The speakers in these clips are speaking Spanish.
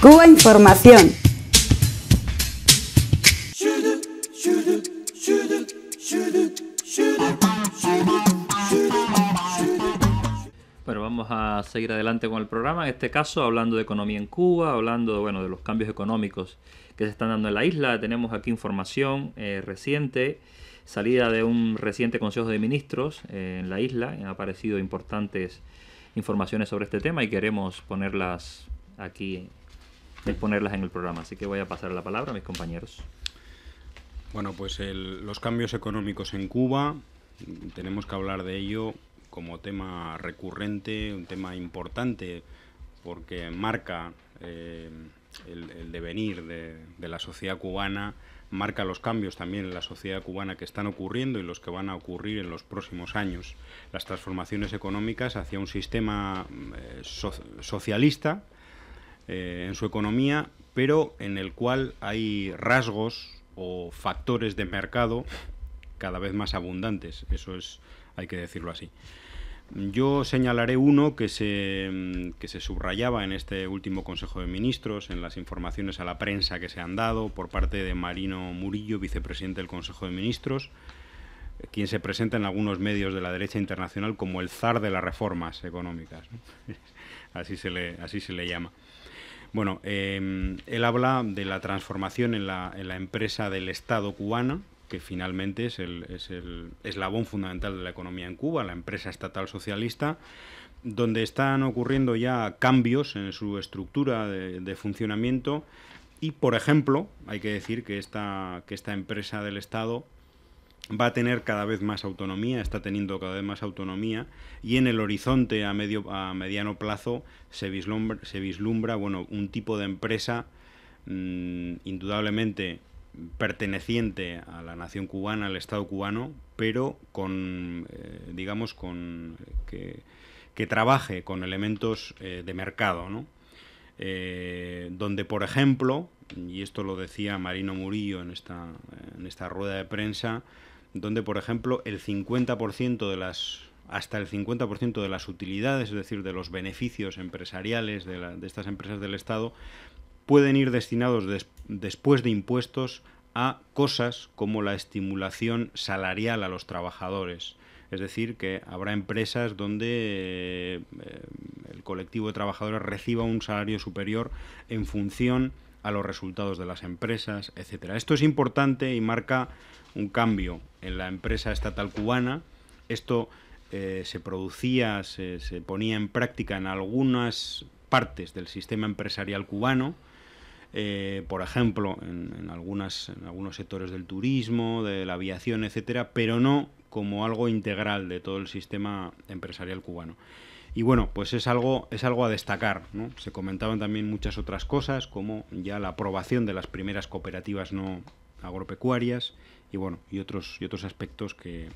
Cuba Información. Bueno, vamos a seguir adelante con el programa, en este caso hablando de economía en Cuba, hablando bueno, de los cambios económicos que se están dando en la isla. Tenemos aquí información eh, reciente, salida de un reciente Consejo de Ministros eh, en la isla. Han aparecido importantes informaciones sobre este tema y queremos ponerlas aquí el ponerlas en el programa. Así que voy a pasar la palabra a mis compañeros. Bueno, pues los cambios económicos en Cuba, tenemos que hablar de ello como tema recurrente, un tema importante, porque marca eh, el, devenir de, la sociedad cubana, marca los cambios también en la sociedad cubana que están ocurriendo y los que van a ocurrir en los próximos años, las transformaciones económicas hacia un sistema eh, socialista eh, en su economía, pero en el cual hay rasgos o factores de mercado cada vez más abundantes. Eso es, hay que decirlo así. Yo señalaré uno que se, que se subrayaba en este último Consejo de Ministros, en las informaciones a la prensa que se han dado por parte de Marino Murillo, vicepresidente del Consejo de Ministros, quien se presenta en algunos medios de la derecha internacional como el zar de las reformas económicas. Así se le, así se le llama. Bueno, em, él habla de la transformación en la, empresa del Estado cubana, que finalmente es el, es el eslabón fundamental de la economía en Cuba, la empresa estatal socialista, donde están ocurriendo ya cambios en su estructura de, de funcionamiento y, por ejemplo, hay que decir que esta, que esta empresa del Estado va a tener cada vez más autonomía, está teniendo cada vez más autonomía y en el horizonte a medio a mediano plazo se vislumbra, se vislumbra bueno, un tipo de empresa mm, indudablemente perteneciente a la nación cubana, al Estado cubano, pero con eh, digamos con que, que, trabaje con elementos eh, de mercado, ¿no? Eh, donde por ejemplo, y esto lo decía Marino Murillo en esta, en esta rueda de prensa, donde, por ejemplo, el 50% de las hasta el 50% de las utilidades, es decir, de los beneficios empresariales de, estas empresas del Estado, pueden ir destinados después de impuestos a cosas como la estimulación salarial a los trabajadores. Es decir, que habrá empresas donde eh, el colectivo de trabajadores reciba un salario superior en función a los resultados de las empresas, etcétera. Esto es importante y marca un cambio en la empresa estatal cubana. Esto eh, se producía, se, ponía en práctica en algunas partes del sistema empresarial cubano, eh, por ejemplo, en, en algunos sectores del turismo, de la aviación, etcétera, pero no como algo integral de todo el sistema empresarial cubano. Y bueno, pues es algo, es algo a destacar. ¿no? Se comentaban también muchas otras cosas, como ya la aprobación de las primeras cooperativas no agropecuarias y bueno, y otros, y otros aspectos que,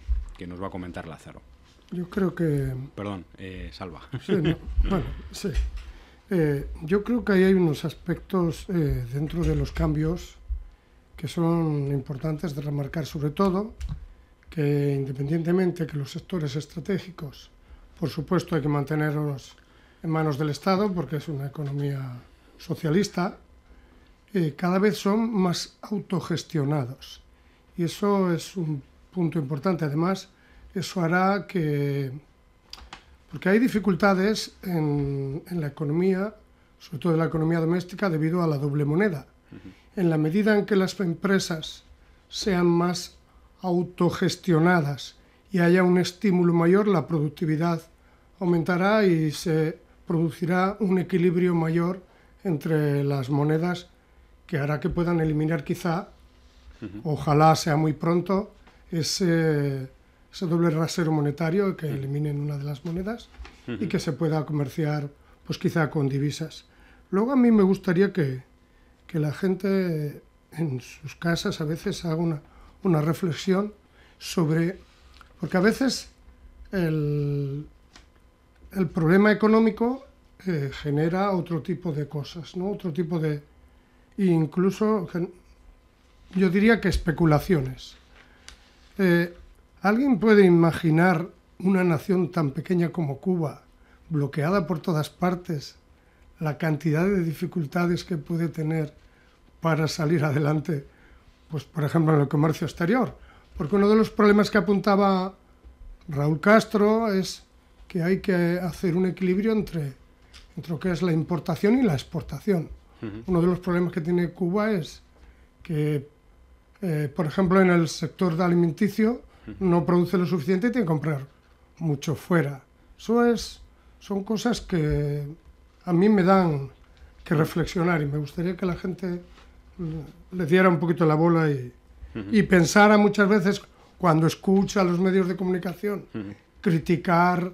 nos va a comentar Lázaro. Yo creo que... Perdón, eh, Salva. bueno, sí. Eh, yo creo que ahí hay unos aspectos eh, dentro de los cambios que son importantes de remarcar, sobre todo que independientemente que los sectores estratégicos por supuesto hay que mantenerlos en manos del Estado porque es una economía socialista. cada vez son más autogestionados y eso es un punto importante. Además, eso hará que... Porque hay dificultades en, en la economía, sobre todo en la economía doméstica, debido a la doble moneda. En la medida en que las empresas sean más autogestionadas y haya un estímulo mayor, la productividad aumentará y se producirá un equilibrio mayor entre las monedas que hará que puedan eliminar quizá, ojalá sea muy pronto, ese, ese, doble rasero monetario que eliminen una de las monedas y que se pueda comerciar pues quizá con divisas. Luego a mí me gustaría que, la gente en sus casas a veces haga una, una reflexión sobre, porque a veces el, el problema económico eh, genera otro tipo de cosas, ¿no? Otro tipo de... Incluso, yo diría que especulaciones. Eh, ¿Alguien puede imaginar una nación tan pequeña como Cuba, bloqueada por todas partes, la cantidad de dificultades que puede tener para salir adelante, pues por ejemplo en el comercio exterior? Porque uno de los problemas que apuntaba Raúl Castro es que hay que hacer un equilibrio entre, entre lo que es la importación y la exportación. Uno de los problemas que tiene Cuba es que, eh, por ejemplo, en el sector de alimenticio no produce lo suficiente y tiene que comprar mucho fuera. Eso es, son cosas que a mí me dan que reflexionar y me gustaría que la gente le diera un poquito la bola y, y pensara muchas veces cuando escucha a los medios de comunicación criticar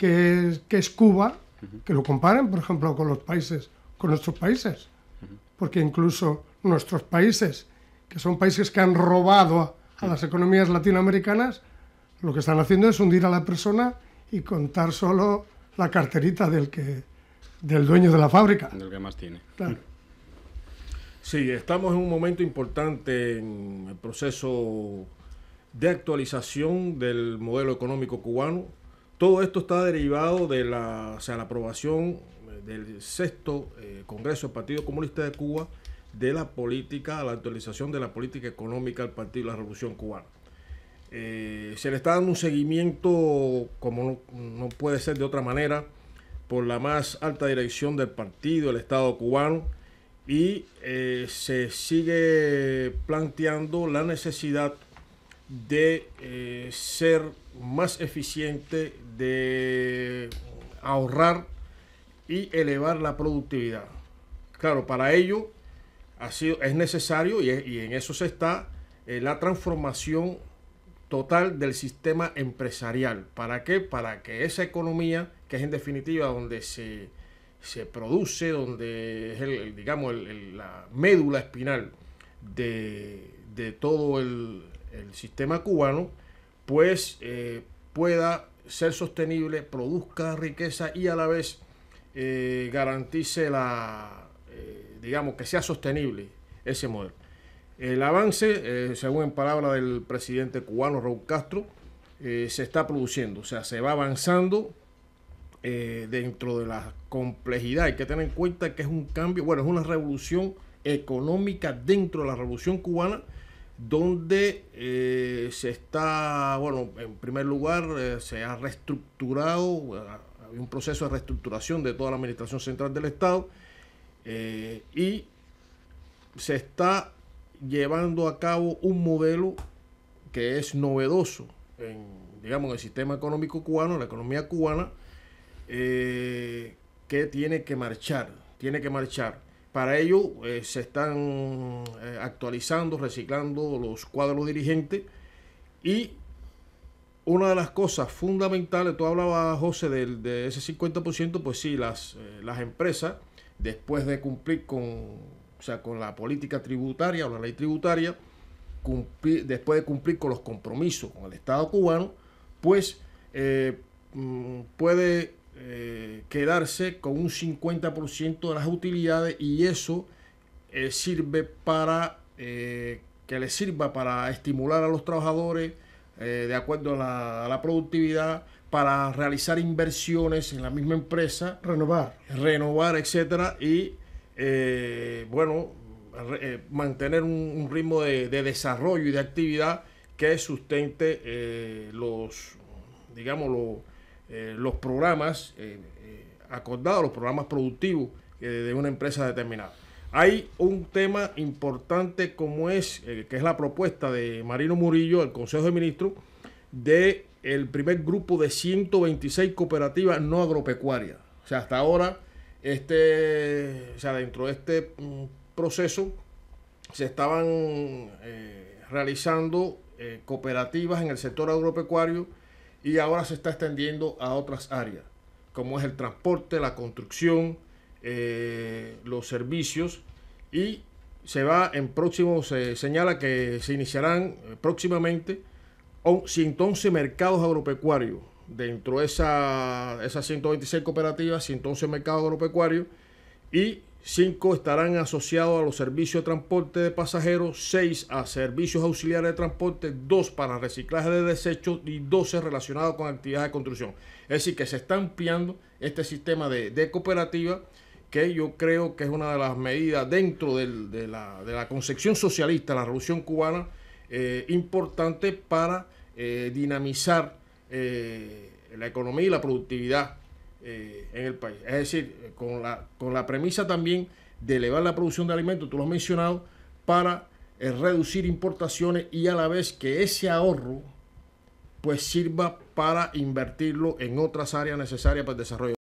que es, que es Cuba, que lo comparen, por ejemplo, con los países, con nuestros países. Porque incluso nuestros países, que son países que han robado a, las economías latinoamericanas, lo que están haciendo es hundir a la persona y contar solo la carterita del que del dueño de la fábrica. Del que más tiene. Claro. Sí, estamos en un momento importante en el proceso de actualización del modelo económico cubano todo esto está derivado de la, aprobación eh, del sexto eh, Congreso del Partido Comunista de Cuba de la política, la actualización de la política económica del Partido de la Revolución Cubana. Eh, se le está dando un seguimiento, como no, puede ser de otra manera, por la más alta dirección del partido, el Estado cubano, y se sigue planteando la necesidad de eh, ser más eficiente, de ahorrar y elevar la productividad. Claro, para ello ha sido, es necesario y, en eso se está eh, la transformación total del sistema empresarial. ¿Para qué? Para que esa economía, que es en definitiva donde se, se produce, donde es digamos la médula espinal de, de todo el, el sistema cubano, pues eh, pueda ser sostenible, produzca riqueza y a la vez eh, garantice la, eh, digamos, que sea sostenible ese modelo. El avance, según en palabra del presidente cubano Raúl Castro, se está produciendo, o sea, se va avanzando dentro de la complejidad. Hay que tener en cuenta que es un cambio, bueno, es una revolución económica dentro de la revolución cubana, donde eh, se está, bueno, en primer lugar eh, se ha reestructurado, eh, hay un proceso de reestructuración de toda la Administración Central del Estado y se está llevando a cabo un modelo que es novedoso en, digamos, el sistema económico cubano, la economía cubana, que tiene que marchar, tiene que marchar para ello eh, se están eh, actualizando, reciclando los cuadros dirigentes y una de las cosas fundamentales, tú hablabas José de ese 50%, pues sí, las, eh, las empresas después de cumplir con, sea, con la política tributaria o la ley tributaria, después de cumplir con los compromisos con el Estado cubano, pues mm, puede eh, quedarse con un 50% de las utilidades y eso eh, sirve para eh, que les sirva para estimular a los trabajadores de acuerdo a la, productividad para realizar inversiones en la misma empresa renovar renovar etcétera y bueno mantener un, ritmo de, de, desarrollo y de actividad que sustente los digamos los eh, los programas eh, eh, acordados, los programas productivos de una empresa determinada. Hay un tema importante como es, que es la propuesta de Marino Murillo, el Consejo de Ministros, de el primer grupo de 126 cooperativas no agropecuarias. O sea, hasta ahora, este, sea, dentro de este mm, proceso se estaban realizando cooperativas en el sector agropecuario y ahora se está extendiendo a otras áreas, como es el transporte, la construcción, eh, los servicios y se va en próximo, se señala que se iniciarán eh, próximamente 111 mercados agropecuarios. Dentro de esa, esas 126 cooperativas, 111 mercados agropecuarios y 5 estarán asociados a los servicios de transporte de pasajeros, seis a servicios auxiliares de transporte, dos para reciclaje de desechos y 12 relacionados con actividades de construcción. Es decir, que se está ampliando este sistema de, de cooperativa que yo creo que es una de las medidas dentro de, la, concepción socialista la Revolución Cubana eh, importante para eh, dinamizar eh, la economía y la productividad eh, en el país. Es decir, eh, con la, con la premisa también de elevar la producción de alimentos, tú lo has mencionado, para eh, reducir importaciones y a la vez que ese ahorro pues sirva para invertirlo en otras áreas necesarias para el desarrollo.